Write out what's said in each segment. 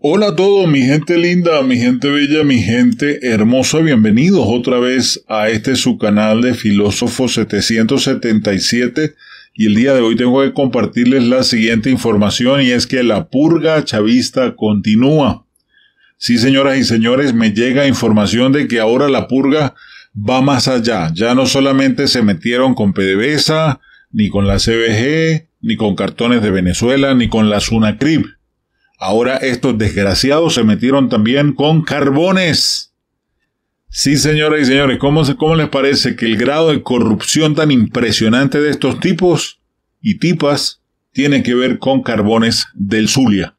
Hola a todos, mi gente linda, mi gente bella, mi gente hermosa, bienvenidos otra vez a este su canal de Filósofo 777 y el día de hoy tengo que compartirles la siguiente información y es que la purga chavista continúa. Sí, señoras y señores, me llega información de que ahora la purga va más allá. Ya no solamente se metieron con PDVSA, ni con la CBG, ni con cartones de Venezuela, ni con la SUNACRIB Ahora estos desgraciados se metieron también con carbones. Sí, señoras y señores, ¿cómo, ¿cómo les parece que el grado de corrupción tan impresionante de estos tipos y tipas tiene que ver con carbones del Zulia?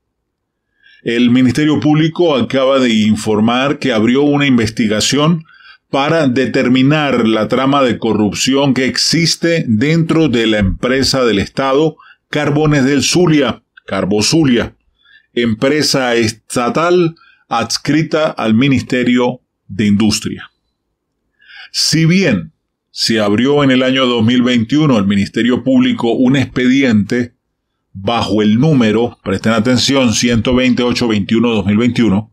El Ministerio Público acaba de informar que abrió una investigación para determinar la trama de corrupción que existe dentro de la empresa del Estado Carbones del Zulia, Carbozulia empresa estatal adscrita al Ministerio de Industria. Si bien se abrió en el año 2021 el Ministerio Público un expediente bajo el número, presten atención, 128-21-2021,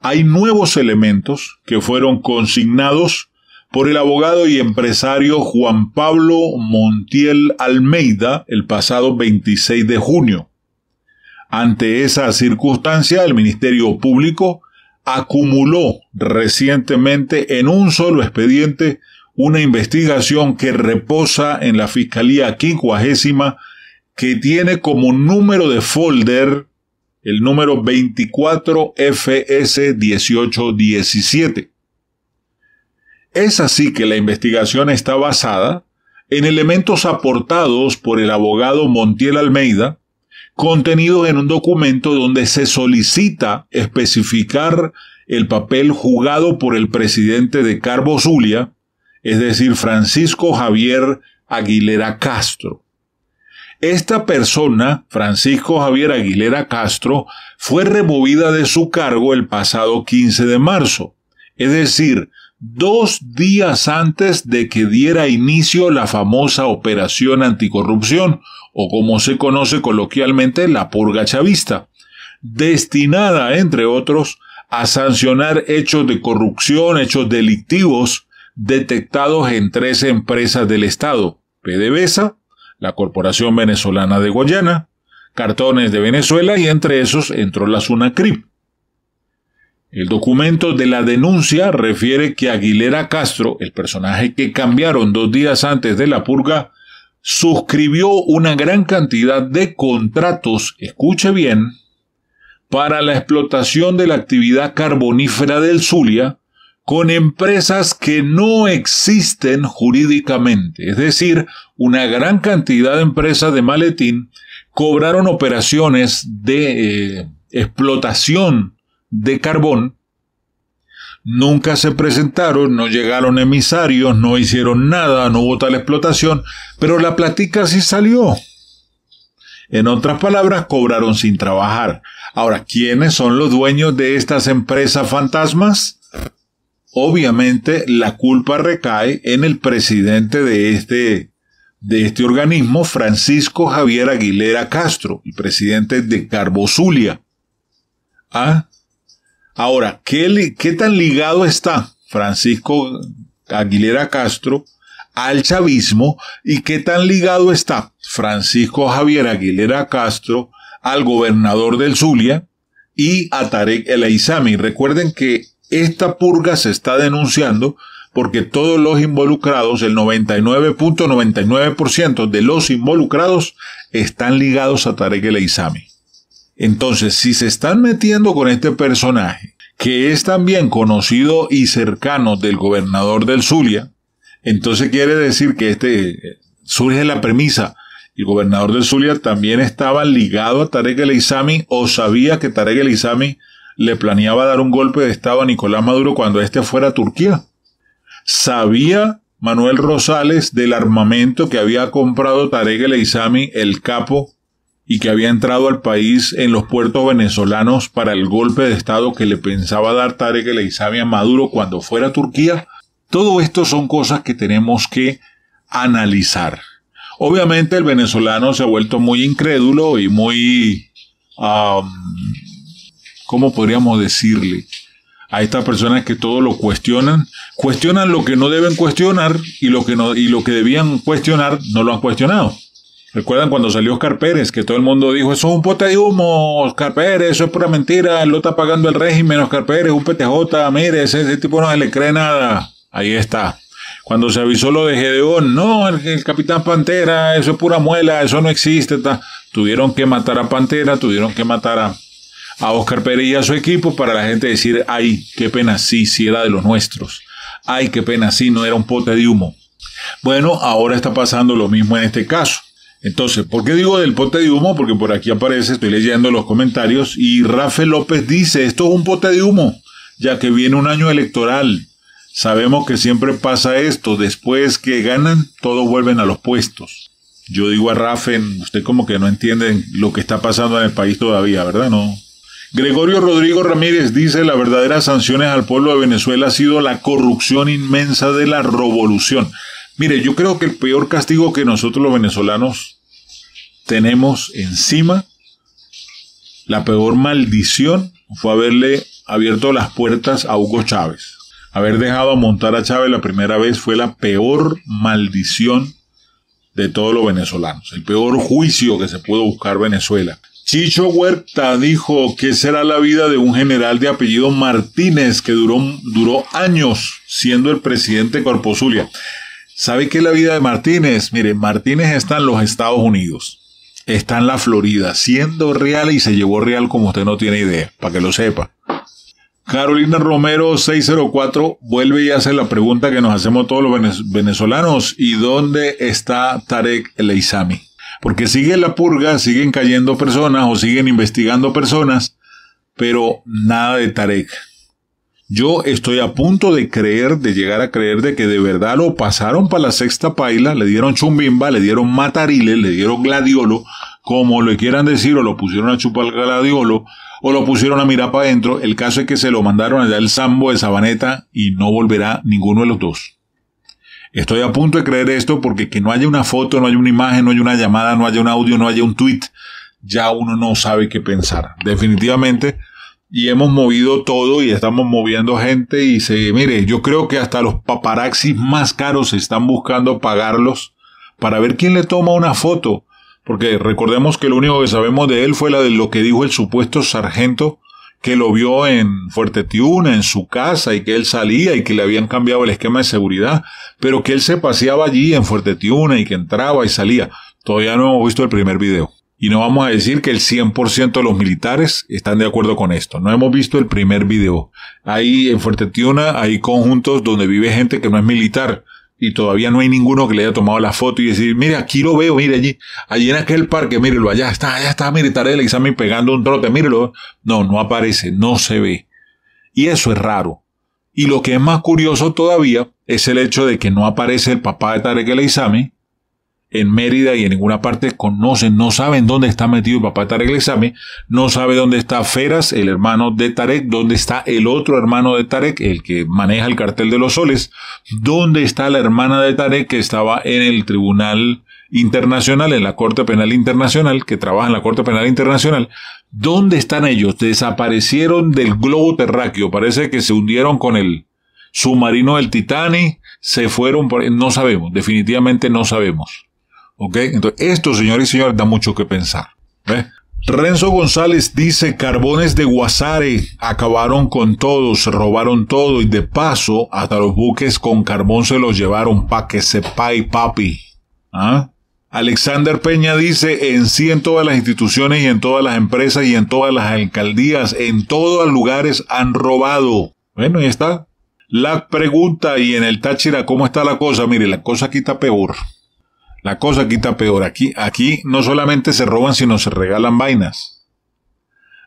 hay nuevos elementos que fueron consignados por el abogado y empresario Juan Pablo Montiel Almeida el pasado 26 de junio. Ante esa circunstancia, el Ministerio Público acumuló recientemente en un solo expediente una investigación que reposa en la Fiscalía quincuagésima que tiene como número de folder el número 24FS1817. Es así que la investigación está basada en elementos aportados por el abogado Montiel Almeida, contenidos en un documento donde se solicita especificar el papel jugado por el presidente de Carbo es decir, Francisco Javier Aguilera Castro. Esta persona, Francisco Javier Aguilera Castro, fue removida de su cargo el pasado 15 de marzo, es decir, dos días antes de que diera inicio la famosa operación anticorrupción, o como se conoce coloquialmente la purga chavista, destinada, entre otros, a sancionar hechos de corrupción, hechos delictivos, detectados en tres empresas del Estado, PDVSA, la Corporación Venezolana de Guayana, Cartones de Venezuela y entre esos entró la SUNACRIP. El documento de la denuncia refiere que Aguilera Castro, el personaje que cambiaron dos días antes de la purga, suscribió una gran cantidad de contratos, escuche bien, para la explotación de la actividad carbonífera del Zulia con empresas que no existen jurídicamente, es decir, una gran cantidad de empresas de maletín cobraron operaciones de eh, explotación de carbón. Nunca se presentaron, no llegaron emisarios, no hicieron nada, no hubo tal explotación, pero la platica sí salió. En otras palabras, cobraron sin trabajar. Ahora, ¿quiénes son los dueños de estas empresas fantasmas? Obviamente, la culpa recae en el presidente de este, de este organismo, Francisco Javier Aguilera Castro, el presidente de Carbozulia. ¿Ah? Ahora, ¿qué, tan ligado está Francisco Aguilera Castro al chavismo y qué tan ligado está Francisco Javier Aguilera Castro al gobernador del Zulia y a Tarek El Aizami? Recuerden que esta purga se está denunciando porque todos los involucrados, el 99.99% de los involucrados, están ligados a Tarek El Aizami. Entonces, si se están metiendo con este personaje, que es también conocido y cercano del gobernador del Zulia, entonces quiere decir que este surge la premisa. El gobernador del Zulia también estaba ligado a Tarek el Isami o sabía que Tarek el Isami le planeaba dar un golpe de Estado a Nicolás Maduro cuando éste fuera a Turquía. Sabía Manuel Rosales del armamento que había comprado Tarek el Isami, el capo y que había entrado al país en los puertos venezolanos para el golpe de Estado que le pensaba dar Tarek el Maduro cuando fuera a Turquía. Todo esto son cosas que tenemos que analizar. Obviamente el venezolano se ha vuelto muy incrédulo y muy... ¿Cómo podríamos decirle? a estas personas que todo lo cuestionan, cuestionan lo que no deben cuestionar y lo que no y lo que debían cuestionar no lo han cuestionado. ¿Recuerdan cuando salió Oscar Pérez? Que todo el mundo dijo, eso es un pote de humo, Oscar Pérez, eso es pura mentira, lo está pagando el régimen, Oscar Pérez, un PTJ, mire, ese, tipo no se le cree nada. Ahí está. Cuando se avisó lo de Gedeón, no, el, capitán Pantera, eso es pura muela, eso no existe. Tuvieron que matar a Pantera, tuvieron que matar a, a Oscar Pérez y a su equipo para la gente decir, ay, qué pena, sí, sí era de los nuestros. Ay, qué pena, sí, no era un pote de humo. Bueno, ahora está pasando lo mismo en este caso. Entonces, ¿por qué digo del pote de humo? Porque por aquí aparece, estoy leyendo los comentarios, y Rafael López dice, esto es un pote de humo, ya que viene un año electoral. Sabemos que siempre pasa esto, después que ganan, todos vuelven a los puestos. Yo digo a Rafael, usted como que no entiende lo que está pasando en el país todavía, ¿verdad? No. Gregorio Rodrigo Ramírez dice, la verdaderas sanciones al pueblo de Venezuela ha sido la corrupción inmensa de la revolución. Mire, yo creo que el peor castigo que nosotros los venezolanos tenemos encima, la peor maldición fue haberle abierto las puertas a Hugo Chávez. Haber dejado montar a Chávez la primera vez fue la peor maldición de todos los venezolanos, el peor juicio que se pudo buscar Venezuela. Chicho Huerta dijo que será la vida de un general de apellido Martínez que duró, duró años siendo el presidente de Zulia. ¿Sabe qué es la vida de Martínez? Miren, Martínez está en los Estados Unidos, está en la Florida, siendo real y se llevó real como usted no tiene idea, para que lo sepa. Carolina Romero 604 vuelve y hace la pregunta que nos hacemos todos los venezolanos. ¿Y dónde está Tarek Leizami? Porque sigue la purga, siguen cayendo personas o siguen investigando personas, pero nada de Tarek. Yo estoy a punto de creer, de llegar a creer de que de verdad lo pasaron para la sexta paila, le dieron chumbimba, le dieron matarile, le dieron gladiolo, como le quieran decir, o lo pusieron a chupar gladiolo, o lo pusieron a mirar para adentro. El caso es que se lo mandaron allá el sambo de Sabaneta y no volverá ninguno de los dos. Estoy a punto de creer esto porque que no haya una foto, no haya una imagen, no haya una llamada, no haya un audio, no haya un tweet, ya uno no sabe qué pensar. Definitivamente, y hemos movido todo y estamos moviendo gente y se mire, yo creo que hasta los paparaxis más caros están buscando pagarlos para ver quién le toma una foto, porque recordemos que lo único que sabemos de él fue la de lo que dijo el supuesto sargento que lo vio en Fuerte Tiuna, en su casa, y que él salía y que le habían cambiado el esquema de seguridad, pero que él se paseaba allí en Fuerte Tiuna y que entraba y salía. Todavía no hemos visto el primer video. Y no vamos a decir que el 100% de los militares están de acuerdo con esto. No hemos visto el primer video. Ahí en Fuerte hay conjuntos donde vive gente que no es militar y todavía no hay ninguno que le haya tomado la foto y decir, mire, aquí lo veo, mire allí, allí en aquel parque, mírelo, allá está, allá está, mire, el examen pegando un trote, mírelo. No, no aparece, no se ve. Y eso es raro. Y lo que es más curioso todavía es el hecho de que no aparece el papá de Tarek el examen en Mérida y en ninguna parte conocen, no saben dónde está metido el papá Tarek Tarek examen... no sabe dónde está Feras, el hermano de Tarek, dónde está el otro hermano de Tarek, el que maneja el cartel de los soles, dónde está la hermana de Tarek que estaba en el tribunal internacional, en la Corte Penal Internacional, que trabaja en la Corte Penal Internacional. ¿Dónde están ellos? Desaparecieron del globo terráqueo, parece que se hundieron con el submarino del Titanic, se fueron, no sabemos, definitivamente no sabemos. ¿Ok? Entonces, esto, señores y señores, da mucho que pensar. Renzo González dice, carbones de Guasare acabaron con todo, se robaron todo y de paso hasta los buques con carbón se los llevaron pa' que sepa y papi. ¿Ah? Alexander Peña dice, en sí en todas las instituciones y en todas las empresas y en todas las alcaldías, en todos los lugares han robado. Bueno, ahí está. La pregunta y en el Táchira, ¿cómo está la cosa? Mire, la cosa aquí está peor. La cosa quita peor. Aquí, aquí no solamente se roban, sino se regalan vainas.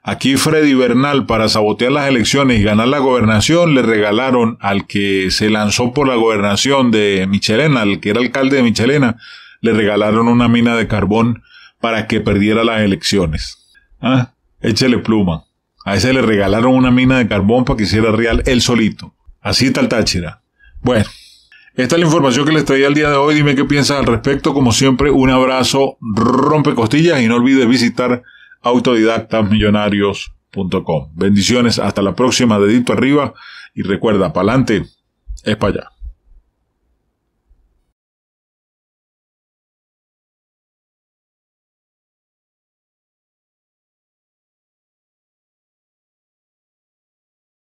Aquí Freddy Bernal, para sabotear las elecciones y ganar la gobernación, le regalaron al que se lanzó por la gobernación de Michelena, al que era alcalde de Michelena, le regalaron una mina de carbón para que perdiera las elecciones. Ah, échele pluma. A ese le regalaron una mina de carbón para que hiciera real él solito. Así tal Táchira. Bueno. Esta es la información que les traía el día de hoy. Dime qué piensas al respecto. Como siempre, un abrazo, rompe costillas y no olvides visitar autodidactasmillonarios.com. Bendiciones, hasta la próxima, dedito arriba y recuerda, pa'lante, es para allá.